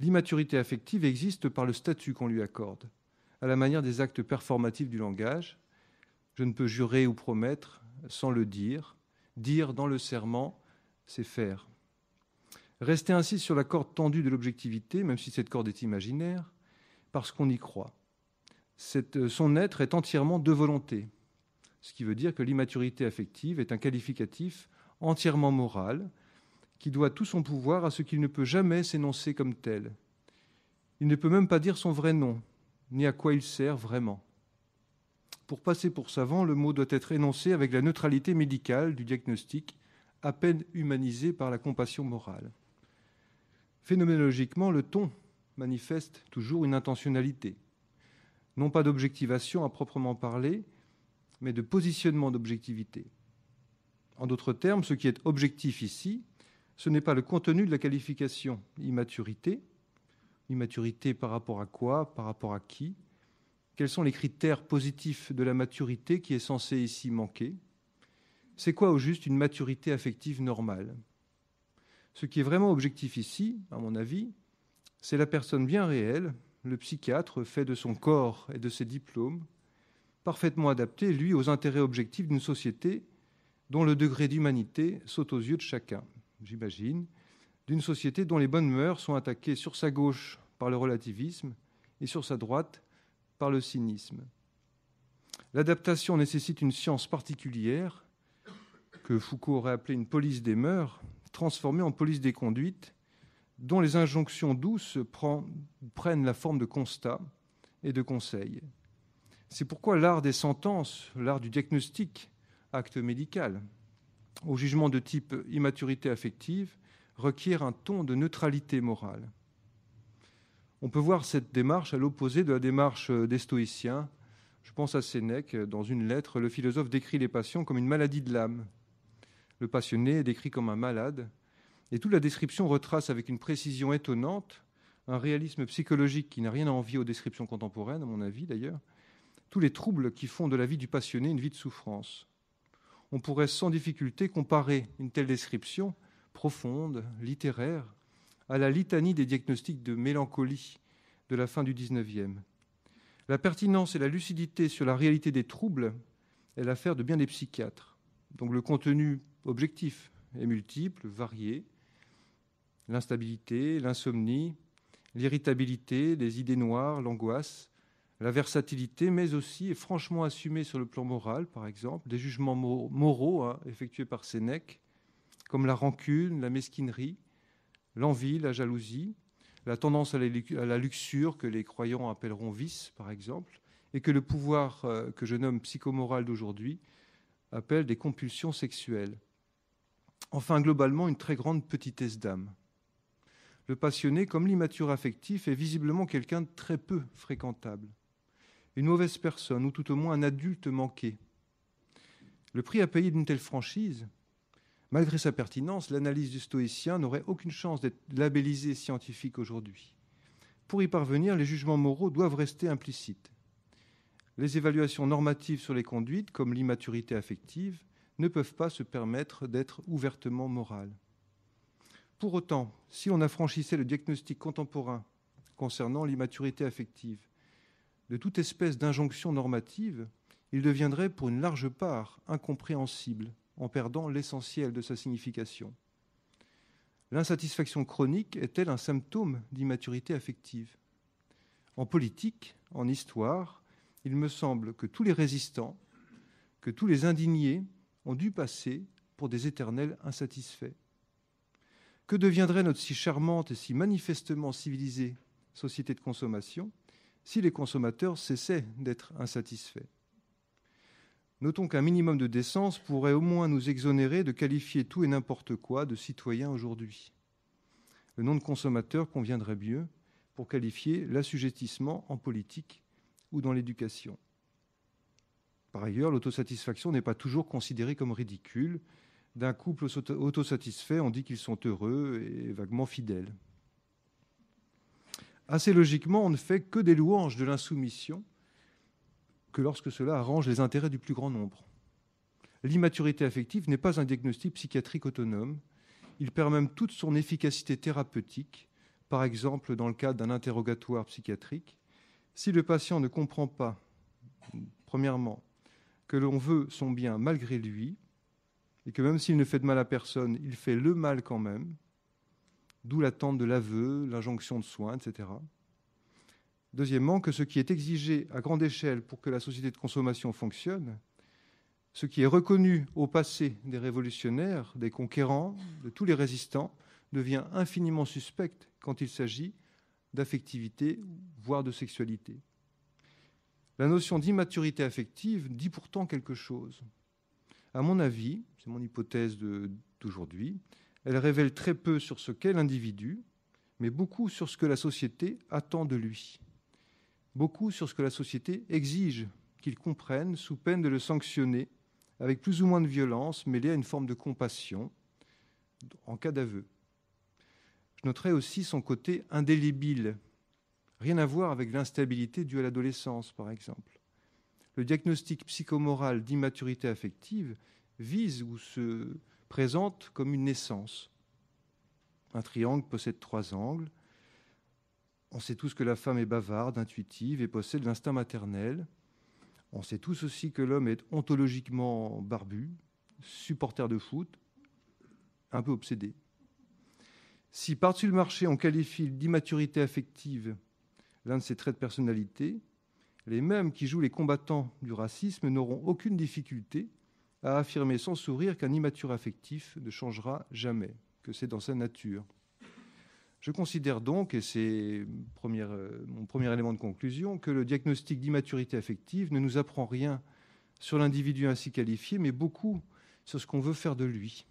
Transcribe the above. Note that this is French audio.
l'immaturité affective existe par le statut qu'on lui accorde, à la manière des actes performatifs du langage. Je ne peux jurer ou promettre sans le dire. Dire dans le serment, c'est faire. Rester ainsi sur la corde tendue de l'objectivité, même si cette corde est imaginaire, parce qu'on y croit. Euh, son être est entièrement de volonté, ce qui veut dire que l'immaturité affective est un qualificatif entièrement moral, qui doit tout son pouvoir à ce qu'il ne peut jamais s'énoncer comme tel. Il ne peut même pas dire son vrai nom, ni à quoi il sert vraiment. Pour passer pour savant, le mot doit être énoncé avec la neutralité médicale du diagnostic, à peine humanisé par la compassion morale. Phénoménologiquement, le ton manifeste toujours une intentionnalité, non pas d'objectivation à proprement parler, mais de positionnement d'objectivité. En d'autres termes, ce qui est objectif ici ce n'est pas le contenu de la qualification immaturité. Immaturité par rapport à quoi Par rapport à qui Quels sont les critères positifs de la maturité qui est censée ici manquer C'est quoi au juste une maturité affective normale Ce qui est vraiment objectif ici, à mon avis, c'est la personne bien réelle, le psychiatre fait de son corps et de ses diplômes, parfaitement adapté, lui, aux intérêts objectifs d'une société dont le degré d'humanité saute aux yeux de chacun j'imagine, d'une société dont les bonnes mœurs sont attaquées sur sa gauche par le relativisme et sur sa droite par le cynisme. L'adaptation nécessite une science particulière, que Foucault aurait appelée une police des mœurs, transformée en police des conduites, dont les injonctions douces prennent la forme de constats et de conseils. C'est pourquoi l'art des sentences, l'art du diagnostic, acte médical, au jugement de type immaturité affective requiert un ton de neutralité morale. On peut voir cette démarche à l'opposé de la démarche des stoïciens. Je pense à Sénèque, dans une lettre, le philosophe décrit les passions comme une maladie de l'âme. Le passionné est décrit comme un malade, et toute la description retrace avec une précision étonnante un réalisme psychologique qui n'a rien à envier aux descriptions contemporaines, à mon avis d'ailleurs, tous les troubles qui font de la vie du passionné une vie de souffrance on pourrait sans difficulté comparer une telle description profonde, littéraire, à la litanie des diagnostics de mélancolie de la fin du XIXe. La pertinence et la lucidité sur la réalité des troubles est l'affaire de bien des psychiatres. Donc le contenu objectif est multiple, varié. L'instabilité, l'insomnie, l'irritabilité, les idées noires, l'angoisse, la versatilité, mais aussi, et franchement assumée sur le plan moral, par exemple, des jugements moraux hein, effectués par Sénèque, comme la rancune, la mesquinerie, l'envie, la jalousie, la tendance à la luxure que les croyants appelleront vice, par exemple, et que le pouvoir euh, que je nomme psychomoral d'aujourd'hui appelle des compulsions sexuelles. Enfin, globalement, une très grande petitesse d'âme. Le passionné, comme l'immature affectif, est visiblement quelqu'un de très peu fréquentable une mauvaise personne, ou tout au moins un adulte manqué. Le prix à payer d'une telle franchise, malgré sa pertinence, l'analyse du stoïcien n'aurait aucune chance d'être labellisée scientifique aujourd'hui. Pour y parvenir, les jugements moraux doivent rester implicites. Les évaluations normatives sur les conduites, comme l'immaturité affective, ne peuvent pas se permettre d'être ouvertement morales. Pour autant, si on affranchissait le diagnostic contemporain concernant l'immaturité affective de toute espèce d'injonction normative, il deviendrait pour une large part incompréhensible en perdant l'essentiel de sa signification. L'insatisfaction chronique est-elle un symptôme d'immaturité affective En politique, en histoire, il me semble que tous les résistants, que tous les indignés ont dû passer pour des éternels insatisfaits. Que deviendrait notre si charmante et si manifestement civilisée société de consommation si les consommateurs cessaient d'être insatisfaits. Notons qu'un minimum de décence pourrait au moins nous exonérer de qualifier tout et n'importe quoi de citoyen aujourd'hui. Le nom de consommateur conviendrait mieux pour qualifier l'assujettissement en politique ou dans l'éducation. Par ailleurs, l'autosatisfaction n'est pas toujours considérée comme ridicule. D'un couple autosatisfait, on dit qu'ils sont heureux et vaguement fidèles assez logiquement, on ne fait que des louanges de l'insoumission que lorsque cela arrange les intérêts du plus grand nombre. L'immaturité affective n'est pas un diagnostic psychiatrique autonome, il perd même toute son efficacité thérapeutique, par exemple dans le cadre d'un interrogatoire psychiatrique. Si le patient ne comprend pas, premièrement, que l'on veut son bien malgré lui, et que même s'il ne fait de mal à personne, il fait le mal quand même, d'où l'attente de l'aveu, l'injonction de soins, etc. Deuxièmement, que ce qui est exigé à grande échelle pour que la société de consommation fonctionne, ce qui est reconnu au passé des révolutionnaires, des conquérants, de tous les résistants, devient infiniment suspect quand il s'agit d'affectivité, voire de sexualité. La notion d'immaturité affective dit pourtant quelque chose. À mon avis, c'est mon hypothèse d'aujourd'hui, elle révèle très peu sur ce qu'est l'individu, mais beaucoup sur ce que la société attend de lui, beaucoup sur ce que la société exige qu'il comprenne sous peine de le sanctionner avec plus ou moins de violence mêlée à une forme de compassion en cas d'aveu. Je noterai aussi son côté indélébile, rien à voir avec l'instabilité due à l'adolescence par exemple. Le diagnostic psychomoral d'immaturité affective vise ou se présente comme une naissance. Un triangle possède trois angles. On sait tous que la femme est bavarde, intuitive et possède l'instinct maternel. On sait tous aussi que l'homme est ontologiquement barbu, supporter de foot, un peu obsédé. Si par-dessus le marché, on qualifie d'immaturité affective l'un de ses traits de personnalité, les mêmes qui jouent les combattants du racisme n'auront aucune difficulté a affirmé sans sourire qu'un immature affectif ne changera jamais, que c'est dans sa nature. Je considère donc, et c'est euh, mon premier élément de conclusion, que le diagnostic d'immaturité affective ne nous apprend rien sur l'individu ainsi qualifié, mais beaucoup sur ce qu'on veut faire de lui.